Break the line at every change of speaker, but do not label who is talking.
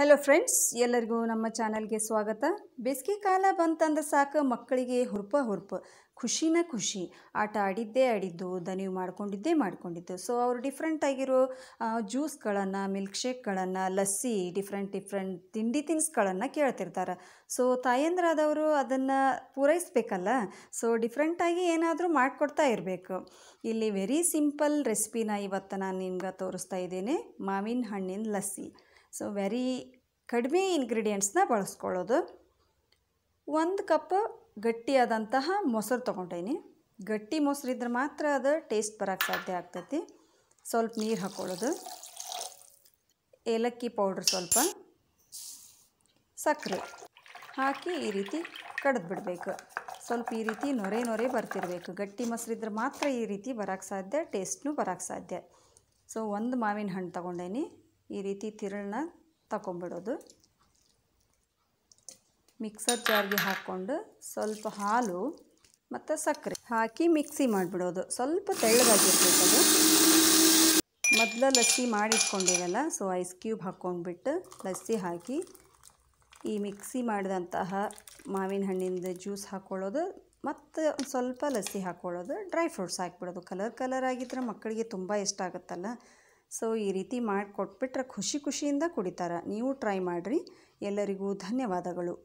hello friends ಎಲ್ಲರಿಗೂ ನಮ್ಮ ಚಾನಲ್ಗೆ ಸ್ವಾಗತ ಬೇಸಿಗೆ ಕಾಲ ಬಂತಂದ್ರೆ ಸಾಕು ಮಕ್ಕಳಿಗೆ ಹುರ್ಪ ಹುರ್ಪ ಖುಷಿನ ಖುಷಿ ಆಟ ಆಡಿದ್ದೇ ಆಡಿದ್ದು ದನಿವು ಮಾಡ್ಕೊಂಡಿದ್ದೇ ಮಾಡ್ಕೊಂಡಿದ್ದು ಸೊ ಅವರು ಡಿಫ್ರೆಂಟ್ ಆಗಿರೋ ಜ್ಯೂಸ್ಗಳನ್ನು ಮಿಲ್ಕ್ ಶೇಕ್ಗಳನ್ನು ಲಸ್ಸಿ ಡಿಫ್ರೆಂಟ್ ಡಿಫ್ರೆಂಟ್ ತಿಂಡಿ ತಿನಿಸ್ಗಳನ್ನು ಕೇಳ್ತಿರ್ತಾರೆ ಸೊ ತಾಯಂದ್ರಾದವರು ಅದನ್ನು ಪೂರೈಸಬೇಕಲ್ಲ ಸೊ ಡಿಫ್ರೆಂಟಾಗಿ ಏನಾದರೂ ಮಾಡಿಕೊಡ್ತಾ ಇರಬೇಕು ಇಲ್ಲಿ ವೆರಿ ಸಿಂಪಲ್ ರೆಸಿಪಿನ ಇವತ್ತು ನಾನು ನಿಮ್ಗೆ ತೋರಿಸ್ತಾ ಇದ್ದೇನೆ ಮಾವಿನ ಹಣ್ಣಿನ ಲಸ್ಸಿ ಸೊ ವೆರಿ ಕಡಿಮೆ ಇಂಗ್ರೀಡಿಯೆಂಟ್ಸ್ನ ಬಳಸ್ಕೊಳ್ಳೋದು ಒಂದು ಕಪ್ ಗಟ್ಟಿಯಾದಂತಹ ಮೊಸರು ತೊಗೊಂಡೇನಿ ಗಟ್ಟಿ ಮೊಸರು ಇದ್ರೆ ಮಾತ್ರ ಅದು ಟೇಸ್ಟ್ ಬರೋಕ್ಕೆ ಸಾಧ್ಯ ಆಗ್ತೈತಿ ಸ್ವಲ್ಪ ನೀರು ಹಾಕ್ಕೊಳ್ಳೋದು ಏಲಕ್ಕಿ ಪೌಡ್ರ್ ಸ್ವಲ್ಪ ಸಕ್ಕರೆ ಹಾಕಿ ಈ ರೀತಿ ಕಡ್ದು ಸ್ವಲ್ಪ ಈ ರೀತಿ ನೊರೆ ನೊರೆ ಬರ್ತಿರಬೇಕು ಗಟ್ಟಿ ಮೊಸರು ಇದ್ರೆ ಮಾತ್ರ ಈ ರೀತಿ ಬರೋಕ್ಕೆ ಸಾಧ್ಯ ಟೇಸ್ಟ್ನೂ ಬರೋಕ್ಕೆ ಸಾಧ್ಯ ಸೊ ಒಂದು ಮಾವಿನ ಹಣ್ಣು ತೊಗೊಂಡೇನಿ ಈ ರೀತಿ ತಿರುಳನ್ನ ತಗೊಂಬಿಡೋದು ಮಿಕ್ಸರ್ ಜಾರ್ಗೆ ಹಾಕ್ಕೊಂಡು ಸ್ವಲ್ಪ ಹಾಲು ಮತ್ತು ಸಕ್ಕರೆ ಹಾಕಿ ಮಿಕ್ಸಿ ಮಾಡಿಬಿಡೋದು ಸ್ವಲ್ಪ ತೆಳ್ಳಗಾಗಿರ್ಬೇಕು ಅದು ಮೊದಲ ಲಸ್ಸಿ ಮಾಡಿಟ್ಕೊಂಡಿರಲ್ಲ ಸೊ ಐಸ್ ಕ್ಯೂಬ್ ಹಾಕ್ಕೊಂಡ್ಬಿಟ್ಟು ಲಸ್ಸಿ ಹಾಕಿ ಈ ಮಿಕ್ಸಿ ಮಾಡಿದಂತಹ ಮಾವಿನ ಹಣ್ಣಿಂದ ಜ್ಯೂಸ್ ಹಾಕ್ಕೊಳ್ಳೋದು ಮತ್ತು ಒಂದು ಸ್ವಲ್ಪ ಲಸ್ಸಿ ಹಾಕ್ಕೊಳ್ಳೋದು ಡ್ರೈ ಫ್ರೂಟ್ಸ್ ಹಾಕ್ಬಿಡೋದು ಕಲರ್ ಕಲರ್ ಆಗಿದ್ದರೆ ಮಕ್ಕಳಿಗೆ ತುಂಬ ಇಷ್ಟ ಆಗುತ್ತಲ್ಲ ಸೊ ಈ ರೀತಿ ಮಾಡಿಕೊಟ್ಬಿಟ್ರೆ ಖುಷಿ ಖುಷಿಯಿಂದ ಕುಡಿತಾರೆ ನೀವು ಟ್ರೈ ಮಾಡಿರಿ ಎಲ್ಲರಿಗೂ ಧನ್ಯವಾದಗಳು